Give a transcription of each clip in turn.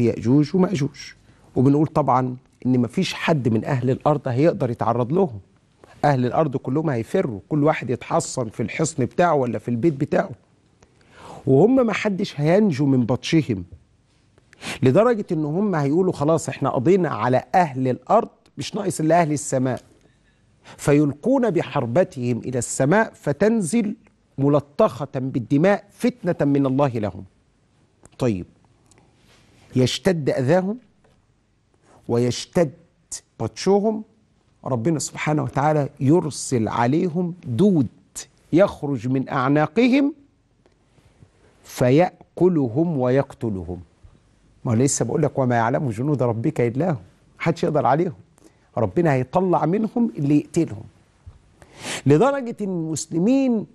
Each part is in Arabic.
في ياجوج وماجوج وبنقول طبعا ان مفيش حد من اهل الارض هيقدر يتعرض لهم اهل الارض كلهم هيفروا كل واحد يتحصن في الحصن بتاعه ولا في البيت بتاعه وهم ما حدش هينجو من بطشهم لدرجه ان هم هيقولوا خلاص احنا قضينا على اهل الارض مش ناقص الا اهل السماء فيلقون بحربتهم الى السماء فتنزل ملطخه بالدماء فتنه من الله لهم طيب يشتد أذاهم ويشتد بطشهم ربنا سبحانه وتعالى يرسل عليهم دود يخرج من أعناقهم فيأكلهم ويقتلهم ما هو لسه بقول لك وما يعلم جنود ربك إلا هو حدش يقدر عليهم ربنا هيطلع منهم اللي يقتلهم لدرجة إن المسلمين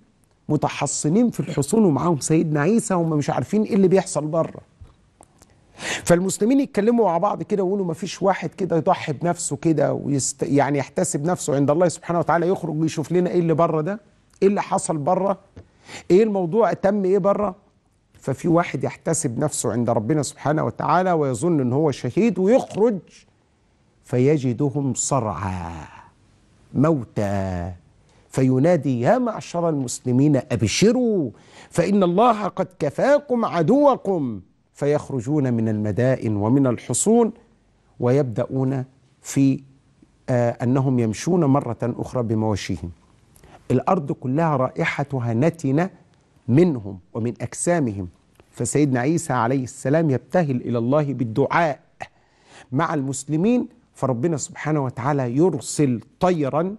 متحصنين في الحصون ومعاهم سيدنا عيسى هم مش عارفين إيه اللي بيحصل بره فالمسلمين يتكلموا مع بعض كده ويقولوا ما فيش واحد كده يضحي بنفسه كده ويست يعني يحتسب نفسه عند الله سبحانه وتعالى يخرج ويشوف لنا ايه اللي بره ده ايه اللي حصل بره ايه الموضوع تم ايه بره ففي واحد يحتسب نفسه عند ربنا سبحانه وتعالى ويظن ان هو شهيد ويخرج فيجدهم صرعى موتى فينادي يا معشر المسلمين ابشروا فان الله قد كفاكم عدوكم فيخرجون من المدائن ومن الحصون ويبدأون في آه، أنهم يمشون مرة أخرى بمواشيهم الأرض كلها رائحتها نتنة منهم ومن أجسامهم فسيدنا عيسى عليه السلام يبتهل إلى الله بالدعاء مع المسلمين فربنا سبحانه وتعالى يرسل طيرا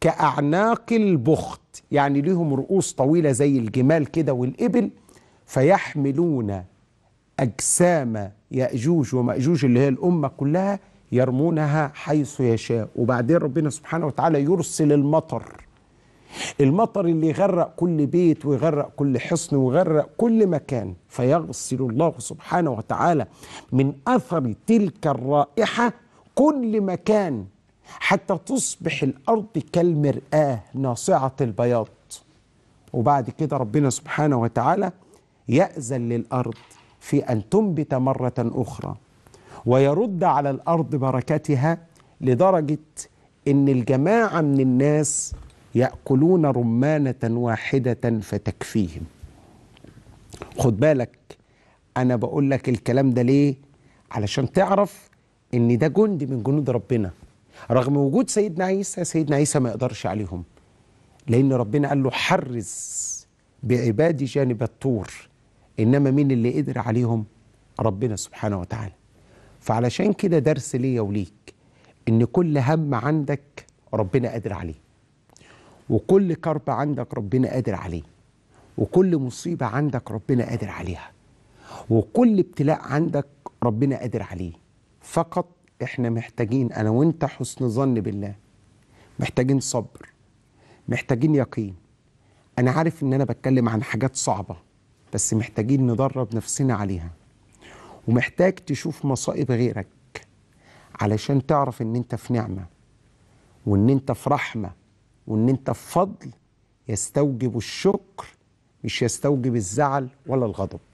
كأعناق البخت يعني لهم رؤوس طويلة زي الجمال كده والإبل فيحملون أجسام يأجوج ومأجوج اللي هي الأمة كلها يرمونها حيث يشاء وبعدين ربنا سبحانه وتعالى يرسل المطر المطر اللي يغرق كل بيت ويغرق كل حصن ويغرق كل مكان فيغسل الله سبحانه وتعالى من أثر تلك الرائحة كل مكان حتى تصبح الأرض كالمرآة ناصعة البياض وبعد كده ربنا سبحانه وتعالى يأذن للأرض في أن تنبت مرة أخرى ويرد على الأرض بركتها لدرجة إن الجماعة من الناس يأكلون رمانة واحدة فتكفيهم خد بالك أنا بقول لك الكلام ده ليه علشان تعرف إن ده جندي من جنود ربنا رغم وجود سيدنا عيسى سيدنا عيسى ما يقدرش عليهم لأن ربنا قال له حرز بعبادي جانب الطور إنما مين اللي قدر عليهم ربنا سبحانه وتعالى فعلشان كده درس ليا وليك إن كل هم عندك ربنا قادر عليه وكل كرب عندك ربنا قادر عليه وكل مصيبة عندك ربنا قادر عليها وكل ابتلاء عندك ربنا قادر عليه فقط احنا محتاجين انا وانت حسن ظن بالله محتاجين صبر محتاجين يقين انا عارف ان انا بتكلم عن حاجات صعبة بس محتاجين ندرب نفسنا عليها ومحتاج تشوف مصائب غيرك علشان تعرف ان انت في نعمه وان انت في رحمه وان انت في فضل يستوجب الشكر مش يستوجب الزعل ولا الغضب